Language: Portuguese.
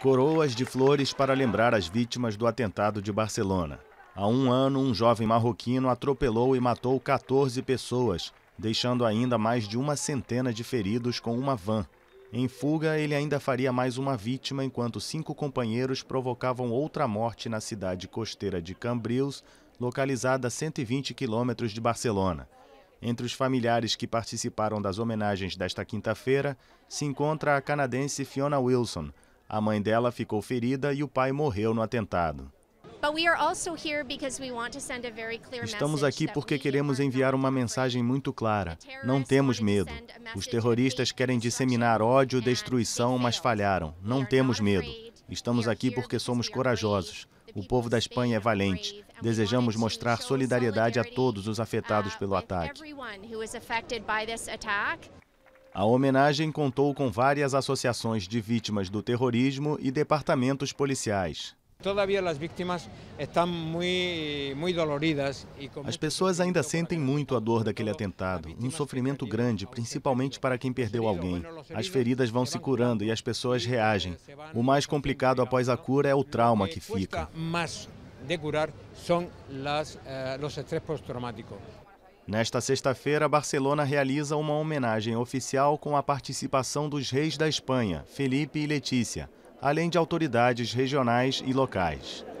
coroas de flores para lembrar as vítimas do atentado de Barcelona. Há um ano, um jovem marroquino atropelou e matou 14 pessoas, deixando ainda mais de uma centena de feridos com uma van. Em fuga, ele ainda faria mais uma vítima enquanto cinco companheiros provocavam outra morte na cidade costeira de Cambrils, localizada a 120 quilômetros de Barcelona. Entre os familiares que participaram das homenagens desta quinta-feira se encontra a canadense Fiona Wilson, a mãe dela ficou ferida e o pai morreu no atentado. Estamos aqui porque queremos enviar uma mensagem muito clara. Não temos medo. Os terroristas querem disseminar ódio, destruição, mas falharam. Não temos medo. Estamos aqui porque somos corajosos. O povo da Espanha é valente. Desejamos mostrar solidariedade a todos os afetados uh, pelo ataque. A homenagem contou com várias associações de vítimas do terrorismo e departamentos policiais. As pessoas ainda sentem muito a dor daquele atentado, um sofrimento grande, principalmente para quem perdeu alguém. As feridas vão se curando e as pessoas eh, reagem. O mais complicado após a cura é o trauma que fica. Nesta sexta-feira, Barcelona realiza uma homenagem oficial com a participação dos reis da Espanha, Felipe e Letícia, além de autoridades regionais e locais.